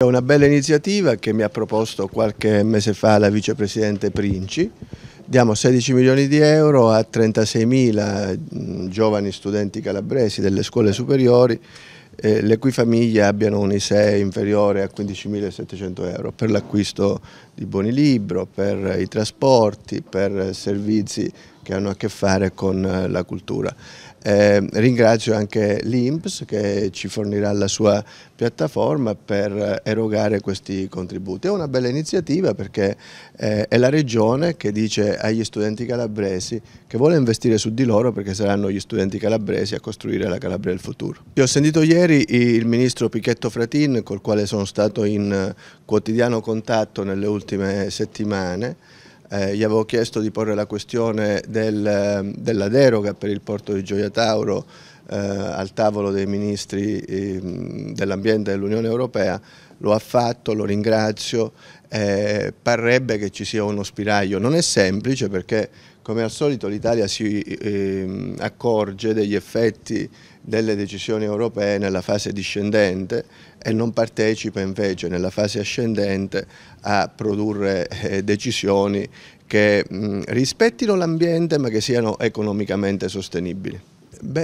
È una bella iniziativa che mi ha proposto qualche mese fa la vicepresidente Princi. Diamo 16 milioni di euro a 36 mila mm, giovani studenti calabresi delle scuole superiori eh, le cui famiglie abbiano un ISEE inferiore a 15.700 euro per l'acquisto di buoni libro, per i trasporti, per servizi che hanno a che fare con eh, la cultura. Eh, ringrazio anche l'INPS che ci fornirà la sua piattaforma per eh, erogare questi contributi. È una bella iniziativa perché eh, è la regione che dice agli studenti calabresi che vuole investire su di loro perché saranno gli studenti calabresi a costruire la Calabria del futuro. Io ho sentito ieri il ministro Pichetto Fratin col quale sono stato in eh, quotidiano contatto nelle ultime settimane eh, gli avevo chiesto di porre la questione del, ehm, della deroga per il porto di Gioia Tauro eh, al tavolo dei ministri eh, dell'ambiente dell'Unione Europea, lo ha fatto, lo ringrazio, eh, parrebbe che ci sia uno spiraglio, non è semplice perché come al solito l'Italia si eh, accorge degli effetti delle decisioni europee nella fase discendente e non partecipa invece nella fase ascendente a produrre eh, decisioni che mh, rispettino l'ambiente ma che siano economicamente sostenibili.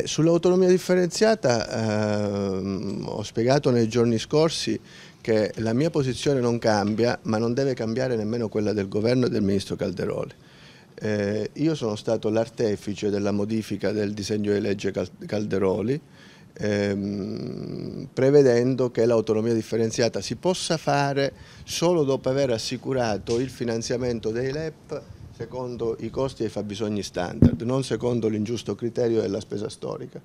Sull'autonomia differenziata eh, ho spiegato nei giorni scorsi che la mia posizione non cambia ma non deve cambiare nemmeno quella del governo e del ministro Calderoli. Eh, io sono stato l'artefice della modifica del disegno di legge Calderoli, ehm, prevedendo che l'autonomia differenziata si possa fare solo dopo aver assicurato il finanziamento dei LEP secondo i costi e i fabbisogni standard, non secondo l'ingiusto criterio della spesa storica.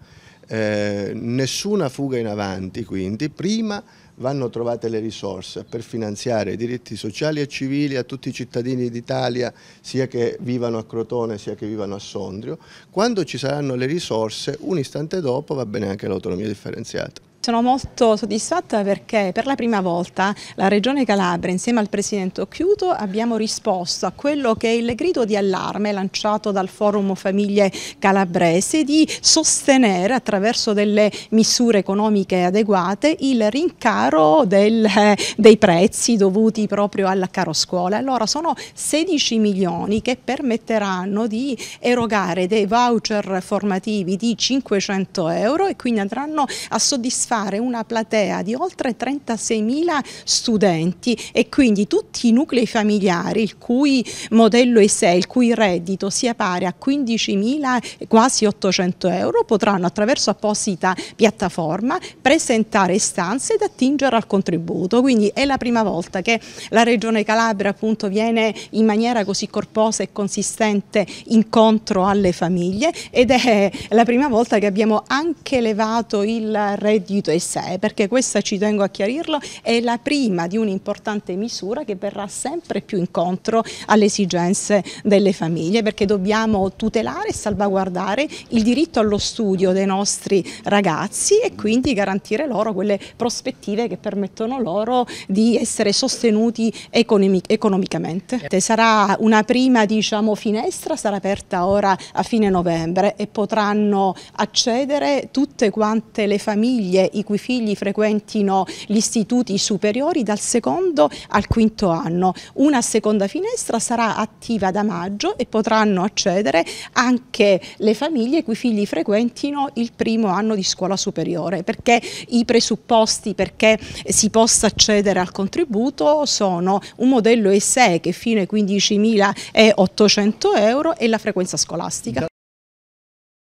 Eh, nessuna fuga in avanti, quindi, prima vanno trovate le risorse per finanziare i diritti sociali e civili a tutti i cittadini d'Italia, sia che vivano a Crotone sia che vivano a Sondrio. Quando ci saranno le risorse, un istante dopo va bene anche l'autonomia differenziata. Sono molto soddisfatta perché per la prima volta la Regione Calabria insieme al Presidente Occhiuto abbiamo risposto a quello che è il grido di allarme lanciato dal Forum Famiglie Calabrese di sostenere attraverso delle misure economiche adeguate il rincaro del, dei prezzi dovuti proprio al caro scuola. Allora sono 16 milioni che permetteranno di erogare dei voucher formativi di 500 euro e quindi andranno a soddisfare fare una platea di oltre 36.000 studenti e quindi tutti i nuclei familiari il cui modello ISE, il cui reddito sia pari a 15.000 quasi 800 euro potranno attraverso apposita piattaforma presentare istanze ed attingere al contributo. Quindi è la prima volta che la Regione Calabria appunto viene in maniera così corposa e consistente incontro alle famiglie ed è la prima volta che abbiamo anche elevato il reddito reddito e sé, perché questa ci tengo a chiarirlo, è la prima di un'importante misura che verrà sempre più incontro alle esigenze delle famiglie, perché dobbiamo tutelare e salvaguardare il diritto allo studio dei nostri ragazzi e quindi garantire loro quelle prospettive che permettono loro di essere sostenuti economic economicamente. Sarà una prima diciamo, finestra, sarà aperta ora a fine novembre e potranno accedere tutte quante le famiglie i cui figli frequentino gli istituti superiori dal secondo al quinto anno. Una seconda finestra sarà attiva da maggio e potranno accedere anche le famiglie i cui figli frequentino il primo anno di scuola superiore perché i presupposti perché si possa accedere al contributo sono un modello ESE che fino ai 15.800 euro e la frequenza scolastica.